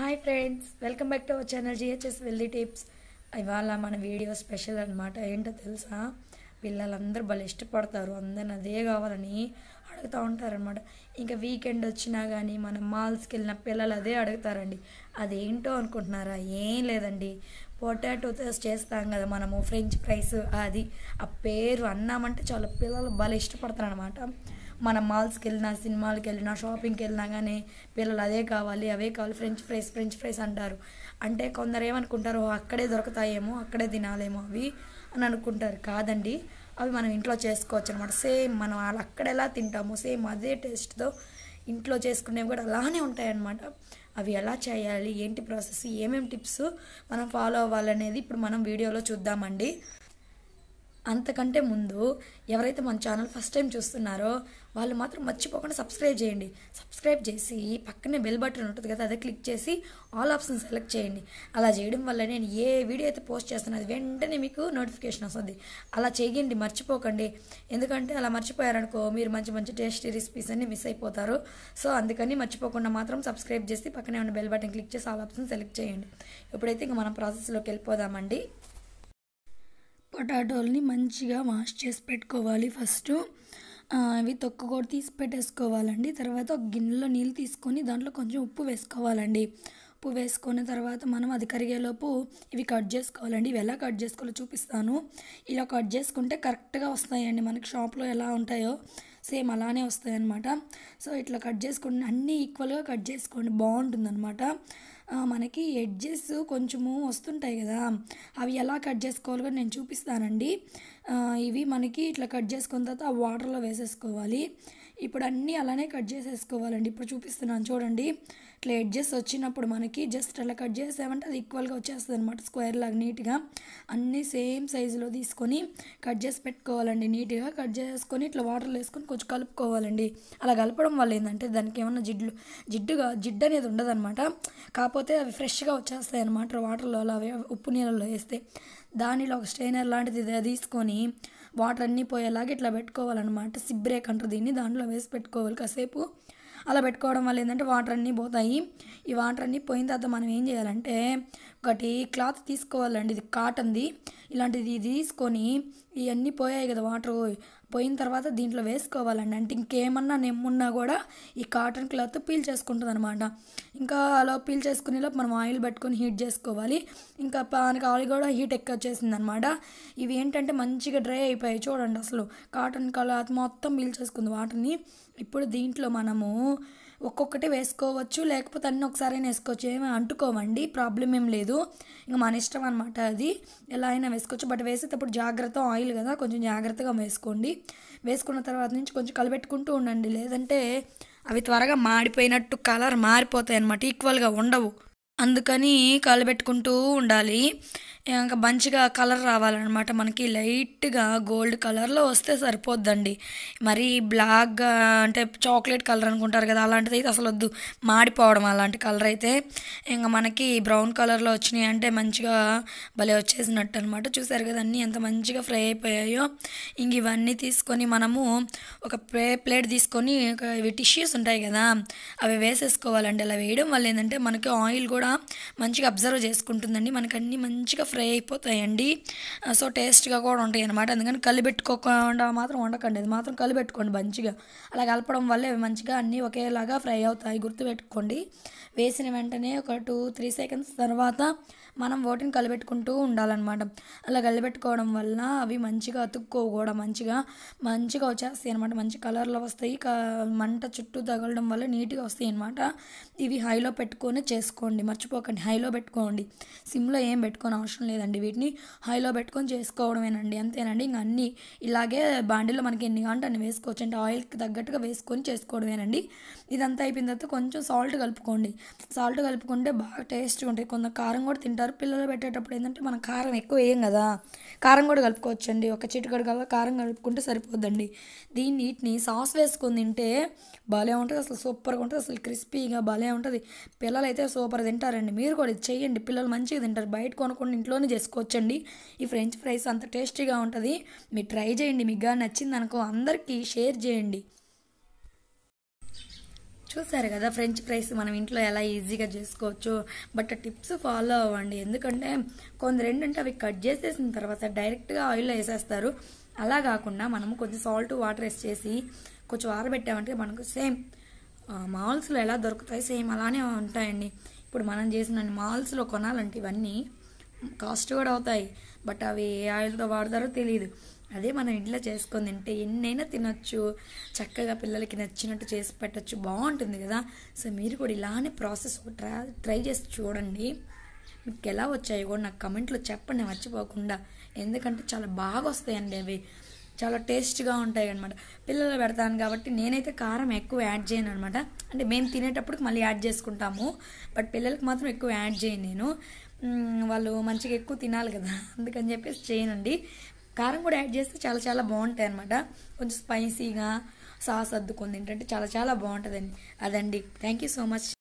hi friends welcome back to our channel GHS వెల్దీ tips ఇవాళ మన వీడియో స్పెషల్ అనమాట ఏంటో తెలుసా పిల్లలందరూ భలే ఇష్టపడతారు అందరిని అదే కావాలని అడుగుతూ ఉంటారనమాట ఇంకా వీకెండ్ వచ్చినా కానీ మనం మాల్స్కి వెళ్ళిన పిల్లలు అదే అడుగుతారండి అదేంటో అనుకుంటున్నారా ఏం లేదండి పొటాటోతో చేస్తాం కదా మనము ఫ్రెంచ్ ఫ్రైస్ అది ఆ పేరు అన్నామంటే చాలా పిల్లలు భలే ఇష్టపడతారు అనమాట మనం మాల్స్కి వెళ్ళినా సినిమాలకి వెళ్ళినా షాపింగ్కి వెళ్ళినా కానీ పిల్లలు అదే కావాలి అవే కావాలి ఫ్రెంచ్ ఫ్రైస్ ఫ్రెంచ్ ఫ్రైస్ అంటారు అంటే కొందరు ఏమనుకుంటారు అక్కడే దొరుకుతాయేమో అక్కడే తినాలేమో అవి అని అనుకుంటారు కాదండి అవి మనం ఇంట్లో చేసుకోవచ్చు అనమాట సేమ్ మనం వాళ్ళు అక్కడ ఎలా తింటామో సేమ్ అదే టేస్ట్తో ఇంట్లో చేసుకునేవి కూడా అలానే ఉంటాయన్నమాట అవి ఎలా చేయాలి ఏంటి ప్రాసెస్ ఏమేమి టిప్స్ మనం ఫాలో అవ్వాలనేది ఇప్పుడు మనం వీడియోలో చూద్దామండి అంతకంటే ముందు ఎవరైతే మన ఛానల్ ఫస్ట్ టైం చూస్తున్నారో వాళ్ళు మాత్రం మర్చిపోకుండా సబ్స్క్రైబ్ చేయండి సబ్స్క్రైబ్ చేసి పక్కనే బెల్ బటన్ ఉంటుంది కదా అదే క్లిక్ చేసి ఆల్ ఆప్షన్ సెలెక్ట్ చేయండి అలా చేయడం వల్ల నేను ఏ వీడియో అయితే పోస్ట్ చేస్తున్నా అది వెంటనే మీకు నోటిఫికేషన్ వస్తుంది అలా చేయండి మర్చిపోకండి ఎందుకంటే అలా మర్చిపోయారనుకో మీరు మంచి మంచి టేస్టీ రెసిపీస్ అన్ని మిస్ అయిపోతారు సో అందుకని మర్చిపోకుండా మాత్రం సబ్స్క్రైబ్ చేసి పక్కనే ఉన్న బెల్ బటన్ క్లిక్ చేసి ఆల్ ఆప్షన్ సెలెక్ట్ చేయండి ఇప్పుడైతే ఇంకా మనం ప్రాసెస్లోకి వెళ్ళిపోదామండి పొటాటోల్ని మంచిగా వాష్ చేసి పెట్టుకోవాలి ఫస్ట్ అవి తొక్క కూడా తీసి పెట్టేసుకోవాలండి తర్వాత ఒక గిన్నెలో నీళ్ళు తీసుకొని దాంట్లో కొంచెం ఉప్పు వేసుకోవాలండి ఉప్పు వేసుకున్న తర్వాత మనం అది కరిగేలోపు ఇవి కట్ చేసుకోవాలండి ఇవి ఎలా కట్ చేసుకోవాలో చూపిస్తాను ఇలా కట్ చేసుకుంటే కరెక్ట్గా వస్తాయండి మనకి షాప్లో ఎలా ఉంటాయో సేమ్ అలానే వస్తాయన్నమాట సో ఇట్లా కట్ చేసుకోండి అన్నీ ఈక్వల్గా కట్ చేసుకోండి బాగుంటుందన్నమాట మనకి ఎడ్జెస్ కొంచెము వస్తుంటాయి కదా అవి ఎలా కట్ చేసుకోవాలి కూడా నేను చూపిస్తానండి ఇవి మనకి ఇట్లా కట్ చేసుకున్న తర్వాత ఆ వాటర్లో వేసేసుకోవాలి ఇప్పుడు అన్నీ అలానే కట్ చేసేసుకోవాలండి ఇప్పుడు చూపిస్తున్నాను చూడండి ఇట్లా ఎడ్జెస్ వచ్చినప్పుడు మనకి జస్ట్ అలా కట్ చేసామంటే అది ఈక్వల్గా వచ్చేస్తుంది అనమాట స్క్వేర్ లాగా నీట్గా అన్నీ సేమ్ సైజులో తీసుకొని కట్ చేసి పెట్టుకోవాలండి నీట్గా కట్ చేసుకొని ఇట్లా వాటర్లో వేసుకొని కొంచెం కలుపుకోవాలండి అలా కలపడం వల్ల ఏంటంటే దానికి ఏమన్నా జిడ్లు జిడ్డుగా జిడ్డు అనేది ఉండదన్నమాట కాకపోతే అవి ఫ్రెష్గా వచ్చేస్తాయి అనమాట వాటర్లో అలా ఉప్పు నీళ్ళలో వేస్తే దానిలో ఒక స్ట్రైనర్ లాంటిది తీసుకొని వాటర్ అన్నీ పోయేలాగా ఇట్లా పెట్టుకోవాలన్నమాట సిబ్బరేక్ అంటారు దీన్ని దాంట్లో వేసి పెట్టుకోవాలి కాసేపు అలా పెట్టుకోవడం వల్ల ఏంటంటే వాటర్ అన్నీ పోతాయి ఈ వాటర్ అన్నీ పోయిన తర్వాత మనం ఏం చేయాలంటే ఒకటి క్లాత్ తీసుకోవాలండి ఇది కాటన్ది ఇలాంటిది తీసుకొని ఇవన్నీ పోయాయి కదా వాటర్ పోయిన తర్వాత దీంట్లో వేసుకోవాలండి అంటే ఇంకేమన్నా నెమ్మున్నా కూడా ఈ కాటన్ క్లాత్ పీల్ చేసుకుంటుంది అనమాట ఇంకా అలా పీల్ చేసుకునేలా మనం ఆయిల్ పెట్టుకొని హీట్ చేసుకోవాలి ఇంకా పానికి ఆయిల్ కూడా హీట్ ఎక్కువ వచ్చేసింది అనమాట ఇవి ఏంటంటే మంచిగా డ్రై అయిపోయాయి చూడండి అసలు కాటన్ క్లాత్ మొత్తం పీల్ చేసుకుంది వాటర్ని ఇప్పుడు దీంట్లో మనము ఒక్కొక్కటి వేసుకోవచ్చు లేకపోతే అన్నీ ఒకసారైనా వేసుకోవచ్చు ఏమి అంటుకోమండి ప్రాబ్లం ఏం లేదు ఇంకా మన ఇష్టం అనమాట అది ఎలా అయినా వేసుకోవచ్చు బట్ వేసేటప్పుడు జాగ్రత్త ఆయిల్ కదా కొంచెం జాగ్రత్తగా వేసుకోండి వేసుకున్న తర్వాత నుంచి కొంచెం కలబెట్టుకుంటూ ఉండండి లేదంటే అవి త్వరగా మాడిపోయినట్టు కలర్ మారిపోతాయి అనమాట ఈక్వల్గా ఉండవు అందుకని కలబెట్టుకుంటూ ఉండాలి ఇంకా మంచిగా కలర్ రావాలన్నమాట మనకి లైట్గా గోల్డ్ కలర్లో వస్తే సరిపోద్దండి మరి బ్లాక్గా అంటే చాక్లెట్ కలర్ అనుకుంటారు కదా అలాంటిది అయితే అసలు వద్దు మాడిపోవడం అలాంటి కలర్ అయితే ఇంకా మనకి బ్రౌన్ కలర్లో వచ్చినాయి అంటే మంచిగా భలే వచ్చేసినట్టు అనమాట చూసారు కదా అన్నీ ఎంత మంచిగా ఫ్రై అయిపోయాయో ఇంక ఇవన్నీ తీసుకొని మనము ఒక ప్లే ప్లేట్ తీసుకొని ఇవి టిష్యూస్ ఉంటాయి కదా అవి వేసేసుకోవాలండి అలా వేయడం వల్ల ఏంటంటే మనకి ఆయిల్ కూడా మంచిగా అబ్జర్వ్ చేసుకుంటుందండి మనకు అన్నీ మంచిగా ఫ్రై అయిపోతాయండి సో టేస్ట్గా కూడా ఉంటాయి అనమాట అందుకని కలిపెట్టుకోకుండా మాత్రం వండకండి అది మాత్రం కలిపెట్టుకోండి మంచిగా అలా కలపడం వల్ల మంచిగా అన్నీ ఒకేలాగా ఫ్రై అవుతాయి గుర్తుపెట్టుకోండి వేసిన వెంటనే ఒక టూ త్రీ సెకండ్స్ తర్వాత మనం వాటిని కలిపెట్టుకుంటూ ఉండాలన్నమాట అలా కలిపెట్టుకోవడం వల్ల అవి మంచిగా అతుక్కోవు కూడా మంచిగా మంచిగా వచ్చేస్తాయి అనమాట మంచి కలర్లో వస్తాయి మంట చుట్టూ తగలడం వల్ల నీట్గా వస్తాయి అనమాట ఇవి హైలో పెట్టుకొని చేసుకోండి మర్చిపోకండి హైలో పెట్టుకోండి సిమ్లో ఏం పెట్టుకోని అవసరం లేదండి వీటిని హైలో పెట్టుకొని చేసుకోవడమేనండి అంతేనండి ఇంక అన్ని ఇలాగే బాండీలో మనకి ఎన్ని కావాలంటే అన్ని వేసుకోవచ్చు అంటే ఆయిల్కి తగ్గట్టుగా వేసుకొని చేసుకోవడమేనండి ఇదంతా అయిపోయిన తర్వాత కొంచెం సాల్ట్ కలుపుకోండి సాల్ట్ కలుపుకుంటే బాగా టేస్ట్గా ఉంటుంది కొంత కారం కూడా తింటారు పిల్లలు పెట్టేటప్పుడు ఏంటంటే మనం కారం ఎక్కువ వేయం కదా కారం కూడా కలుపుకోవచ్చండి ఒక చిటికడు కల కారం కలుపుకుంటే సరిపోద్దండి దీన్ని వీటిని సాస్ వేసుకొని తింటే భలే ఉంటుంది అసలు సూపర్గా ఉంటుంది అసలు క్రిస్పీగా భలే ఉంటుంది పిల్లలు అయితే సూపర్ తింటారండి మీరు కూడా ఇది చేయండి పిల్లలు మంచిగా తింటారు బయట కొనుక్కోండి ఇంట్లో ఇంట్లోనే చేసుకోవచ్చండి ఈ ఫ్రెంచ్ ఫ్రైస్ అంత టేస్టీగా ఉంటుంది మీరు ట్రై చేయండి మీకు కానీ నచ్చింది అనుకో అందరికీ షేర్ చేయండి చూసారు కదా ఫ్రెంచ్ ఫ్రైస్ మనం ఇంట్లో ఎలా ఈజీగా చేసుకోవచ్చు బట్ టిప్స్ ఫాలో అవ్వండి ఎందుకంటే కొందరు ఏంటంటే అవి కట్ చేసేసిన తర్వాత డైరెక్ట్గా ఆయిల్లో వేసేస్తారు అలా కాకుండా మనము కొంచెం సాల్ట్ వాటర్ వేసి చేసి కొంచెం ఆరబెట్టామంటే మనకు సేమ్ మాల్స్లో ఎలా దొరుకుతాయి సేమ్ అలానే ఉంటాయండి ఇప్పుడు మనం చేసిన మాల్స్లో కొనాలంటే ఇవన్నీ కాస్ట్ కూడా అవుతాయి బట్ అవి ఏ ఆయిల్తో వాడతారో తెలియదు అదే మనం ఇంట్లో చేసుకొని తింటే ఎన్నైనా తినచ్చు చక్కగా పిల్లలకి నచ్చినట్టు చేసి పెట్టచ్చు బాగుంటుంది కదా సో మీరు కూడా ఇలానే ప్రాసెస్ ట్రై ట్రై చేసి చూడండి మీకు ఎలా వచ్చాయో కూడా నాకు కమెంట్లో చెప్పండి మర్చిపోకుండా ఎందుకంటే చాలా బాగా వస్తాయండి అవి చాలా టేస్ట్గా ఉంటాయి అనమాట పిల్లలు పెడతాను కాబట్టి నేనైతే కారం ఎక్కువ యాడ్ చేయను అనమాట అంటే మేము తినేటప్పుడు మళ్ళీ యాడ్ చేసుకుంటాము బట్ పిల్లలకి మాత్రం ఎక్కువ యాడ్ చేయను నేను వాళ్ళు మంచిగా ఎక్కువ తినాలి కదా అందుకని చెప్పేసి చేయనండి కారం కూడా యాడ్ చేస్తే చాలా చాలా బాగుంటాయి అనమాట కొంచెం స్పైసీగా సాస్ అద్దుకుంది ఏంటంటే చాలా చాలా బాగుంటుందండి అదండి థ్యాంక్ యూ సో మచ్